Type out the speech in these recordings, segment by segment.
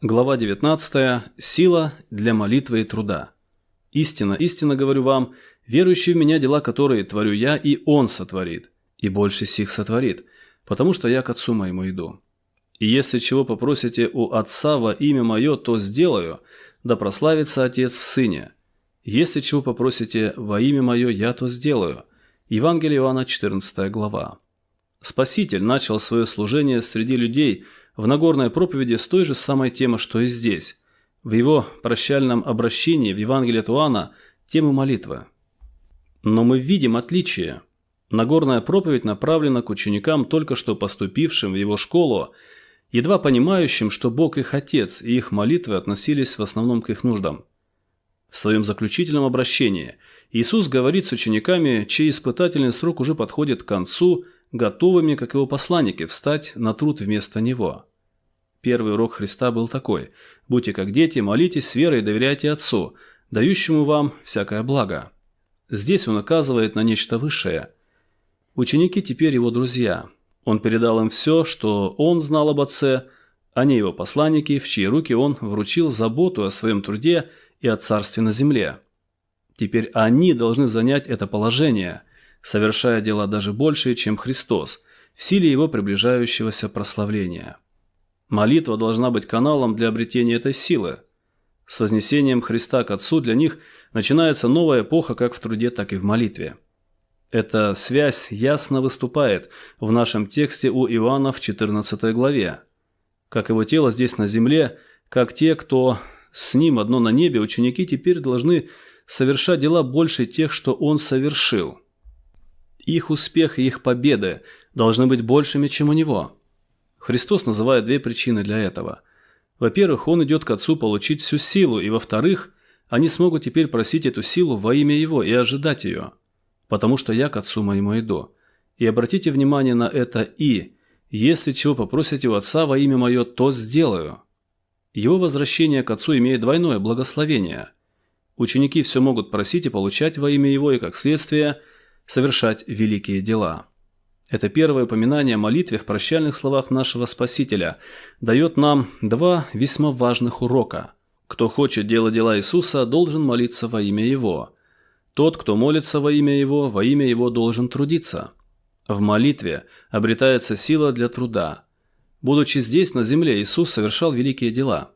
Глава 19. Сила для молитвы и труда. «Истина, истинно говорю вам, верующие в меня дела, которые творю я, и он сотворит, и больше сих сотворит, потому что я к отцу моему иду. И если чего попросите у отца во имя мое, то сделаю, да прославится отец в сыне. Если чего попросите во имя мое, я то сделаю». Евангелие Иоанна, 14 глава. Спаситель начал свое служение среди людей – в Нагорной проповеди с той же самой темы, что и здесь, в его прощальном обращении в Евангелии Туана Иоанна темы молитвы. Но мы видим отличие. Нагорная проповедь направлена к ученикам, только что поступившим в его школу, едва понимающим, что Бог их Отец и их молитвы относились в основном к их нуждам. В своем заключительном обращении Иисус говорит с учениками, чей испытательный срок уже подходит к концу, готовыми, как его посланники, встать на труд вместо Него. Первый урок Христа был такой «Будьте как дети, молитесь с верой и доверяйте Отцу, дающему вам всякое благо». Здесь он указывает на нечто высшее. Ученики теперь его друзья. Он передал им все, что он знал об Отце, они его посланники, в чьи руки он вручил заботу о своем труде и о царстве на земле. Теперь они должны занять это положение, совершая дела даже большие, чем Христос, в силе его приближающегося прославления. Молитва должна быть каналом для обретения этой силы. С вознесением Христа к Отцу для них начинается новая эпоха как в труде, так и в молитве. Эта связь ясно выступает в нашем тексте у Иоанна в 14 главе. Как его тело здесь на земле, как те, кто с ним одно на небе, ученики теперь должны совершать дела больше тех, что он совершил. Их успех и их победы должны быть большими, чем у него – Христос называет две причины для этого. Во-первых, он идет к Отцу получить всю силу, и во-вторых, они смогут теперь просить эту силу во имя Его и ожидать ее. Потому что я к Отцу моему иду. И обратите внимание на это «и». «Если чего попросите у Отца во имя мое, то сделаю». Его возвращение к Отцу имеет двойное благословение. Ученики все могут просить и получать во имя Его, и, как следствие, совершать великие дела. Это первое упоминание о молитве в прощальных словах нашего Спасителя дает нам два весьма важных урока. Кто хочет делать дела Иисуса, должен молиться во имя Его. Тот, кто молится во имя Его, во имя Его должен трудиться. В молитве обретается сила для труда. Будучи здесь, на земле, Иисус совершал великие дела.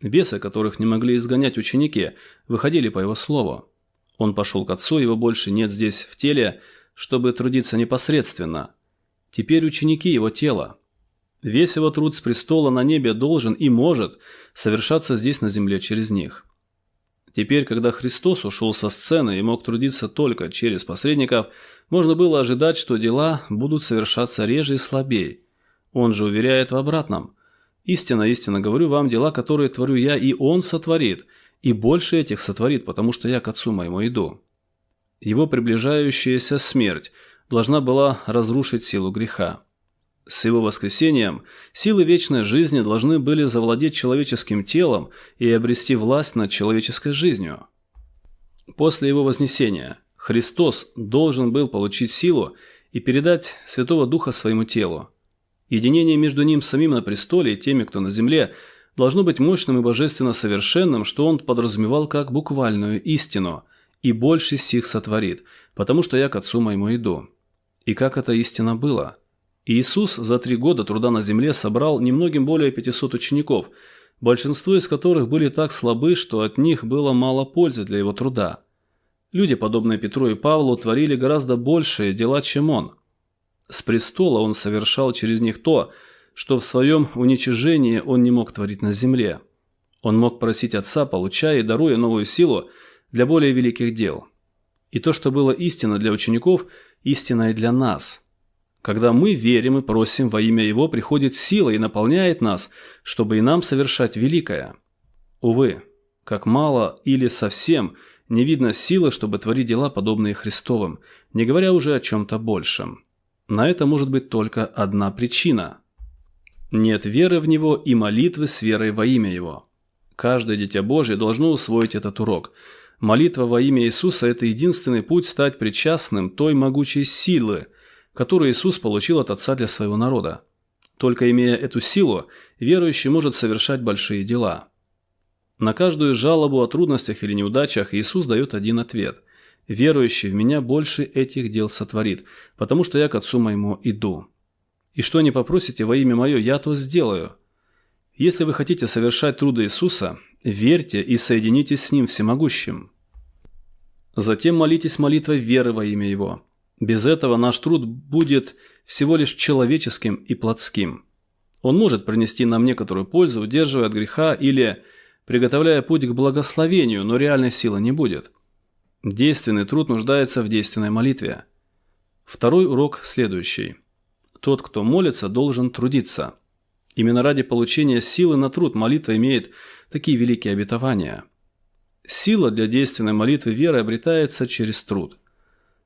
Бесы, которых не могли изгонять ученики, выходили по Его слову. Он пошел к Отцу, его больше нет здесь в теле, чтобы трудиться непосредственно – Теперь ученики его тела. Весь его труд с престола на небе должен и может совершаться здесь на земле через них. Теперь, когда Христос ушел со сцены и мог трудиться только через посредников, можно было ожидать, что дела будут совершаться реже и слабее. Он же уверяет в обратном. «Истинно, истинно говорю вам, дела, которые творю я, и Он сотворит, и больше этих сотворит, потому что я к Отцу моему иду». Его приближающаяся смерть – должна была разрушить силу греха. С его воскресением силы вечной жизни должны были завладеть человеческим телом и обрести власть над человеческой жизнью. После его вознесения Христос должен был получить силу и передать Святого Духа своему телу. Единение между ним самим на престоле и теми, кто на земле, должно быть мощным и божественно совершенным, что он подразумевал как буквальную истину, и больше сих сотворит, потому что я к Отцу моему иду». И как это истинно было? Иисус за три года труда на земле собрал немногим более 500 учеников, большинство из которых были так слабы, что от них было мало пользы для его труда. Люди, подобные Петру и Павлу, творили гораздо большие дела, чем он. С престола он совершал через них то, что в своем уничижении он не мог творить на земле. Он мог просить Отца, получая и даруя новую силу для более великих дел – и то, что было истинно для учеников, истинно и для нас. Когда мы верим и просим во имя Его, приходит сила и наполняет нас, чтобы и нам совершать великое. Увы, как мало или совсем не видно силы, чтобы творить дела, подобные Христовым, не говоря уже о чем-то большем. На это может быть только одна причина. Нет веры в Него и молитвы с верой во имя Его. Каждое дитя Божие должно усвоить этот урок – Молитва во имя Иисуса – это единственный путь стать причастным той могучей силы, которую Иисус получил от Отца для своего народа. Только имея эту силу, верующий может совершать большие дела. На каждую жалобу о трудностях или неудачах Иисус дает один ответ. «Верующий в меня больше этих дел сотворит, потому что я к Отцу моему иду. И что не попросите во имя мое, я то сделаю». Если вы хотите совершать труды Иисуса, Верьте и соединитесь с Ним Всемогущим. Затем молитесь молитвой веры во имя Его. Без этого наш труд будет всего лишь человеческим и плотским. Он может принести нам некоторую пользу, удерживая от греха или приготовляя путь к благословению, но реальной силы не будет. Действенный труд нуждается в действенной молитве. Второй урок следующий. Тот, кто молится, должен трудиться – Именно ради получения силы на труд молитва имеет такие великие обетования. Сила для действенной молитвы веры обретается через труд.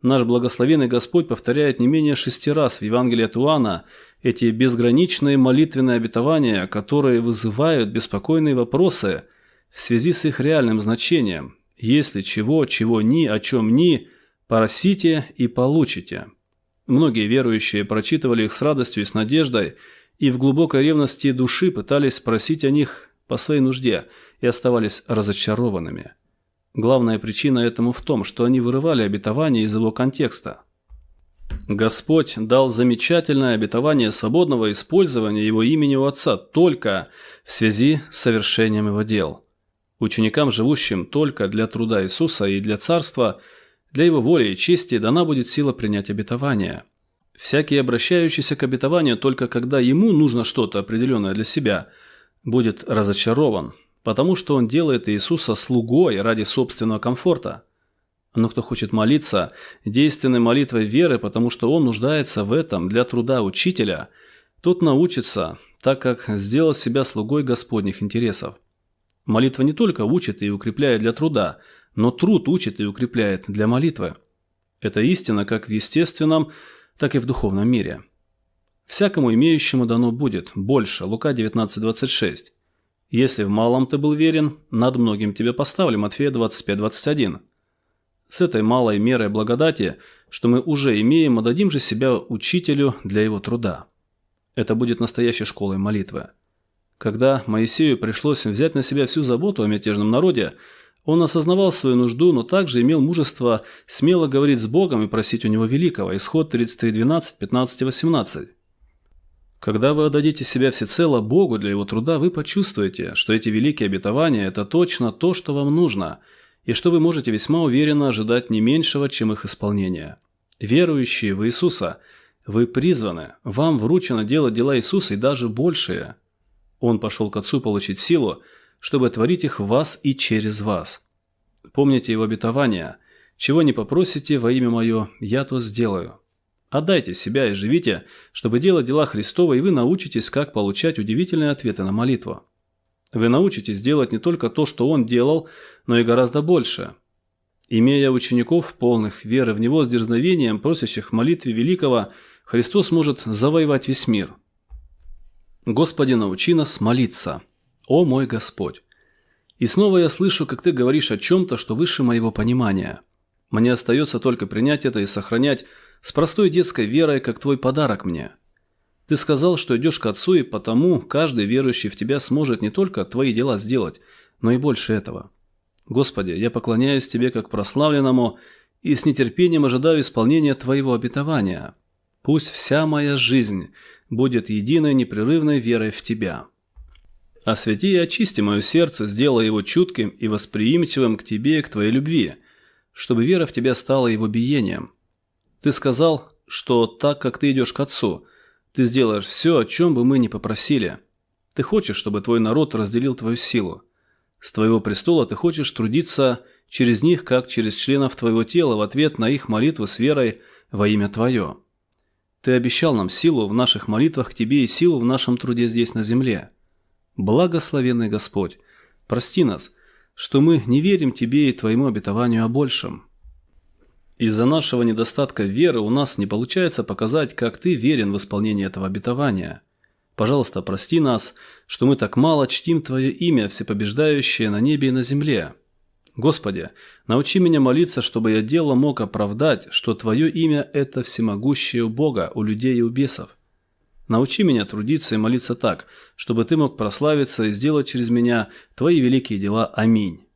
Наш благословенный Господь повторяет не менее шести раз в Евангелии от Иоанна эти безграничные молитвенные обетования, которые вызывают беспокойные вопросы в связи с их реальным значением. Если чего, чего ни, о чем ни, просите и получите. Многие верующие прочитывали их с радостью и с надеждой – и в глубокой ревности души пытались спросить о них по своей нужде и оставались разочарованными. Главная причина этому в том, что они вырывали обетование из его контекста. Господь дал замечательное обетование свободного использования его имени у Отца только в связи с совершением его дел. Ученикам, живущим только для труда Иисуса и для Царства, для его воли и чести дана будет сила принять обетование – Всякий, обращающийся к обетованию только когда ему нужно что-то определенное для себя, будет разочарован, потому что он делает Иисуса слугой ради собственного комфорта. Но кто хочет молиться действенной молитвой веры, потому что он нуждается в этом для труда учителя, тот научится, так как сделал себя слугой Господних интересов. Молитва не только учит и укрепляет для труда, но труд учит и укрепляет для молитвы. Это истина как в естественном, так и в духовном мире. Всякому имеющему дано будет больше, Лука 19.26. Если в малом ты был верен, над многим тебе поставлю, Матфея 25.21. С этой малой мерой благодати, что мы уже имеем, отдадим же себя учителю для его труда. Это будет настоящей школой молитвы. Когда Моисею пришлось взять на себя всю заботу о мятежном народе – он осознавал свою нужду, но также имел мужество смело говорить с Богом и просить у него великого. Исход 33.12, 15, 18. Когда вы отдадите себя всецело Богу для его труда, вы почувствуете, что эти великие обетования – это точно то, что вам нужно, и что вы можете весьма уверенно ожидать не меньшего, чем их исполнения. Верующие в Иисуса, вы призваны, вам вручено делать дела Иисуса и даже большее. Он пошел к Отцу получить силу – чтобы творить их в вас и через вас. Помните его обетование «Чего не попросите во имя мое, я то сделаю». Отдайте себя и живите, чтобы делать дела Христова, и вы научитесь, как получать удивительные ответы на молитву. Вы научитесь делать не только то, что он делал, но и гораздо больше. Имея учеников, полных веры в Него с дерзновением, просящих в молитве великого, Христос может завоевать весь мир. «Господи, научи нас молиться». «О мой Господь!» И снова я слышу, как ты говоришь о чем-то, что выше моего понимания. Мне остается только принять это и сохранять с простой детской верой, как твой подарок мне. Ты сказал, что идешь к Отцу, и потому каждый верующий в тебя сможет не только твои дела сделать, но и больше этого. Господи, я поклоняюсь Тебе как прославленному и с нетерпением ожидаю исполнения Твоего обетования. Пусть вся моя жизнь будет единой непрерывной верой в Тебя». Освети и очисти мое сердце, сделай его чутким и восприимчивым к тебе и к твоей любви, чтобы вера в тебя стала его биением. Ты сказал, что так как ты идешь к Отцу, ты сделаешь все, о чем бы мы ни попросили. Ты хочешь, чтобы твой народ разделил твою силу. С твоего престола ты хочешь трудиться через них, как через членов твоего тела, в ответ на их молитвы с верой во имя твое. Ты обещал нам силу в наших молитвах к тебе и силу в нашем труде здесь на земле. Благословенный Господь, прости нас, что мы не верим Тебе и Твоему обетованию о большем. Из-за нашего недостатка веры у нас не получается показать, как Ты верен в исполнении этого обетования. Пожалуйста, прости нас, что мы так мало чтим Твое имя, всепобеждающее на небе и на земле. Господи, научи меня молиться, чтобы я дело мог оправдать, что Твое имя – это всемогущее у Бога, у людей и у бесов. Научи меня трудиться и молиться так, чтобы ты мог прославиться и сделать через меня твои великие дела. Аминь.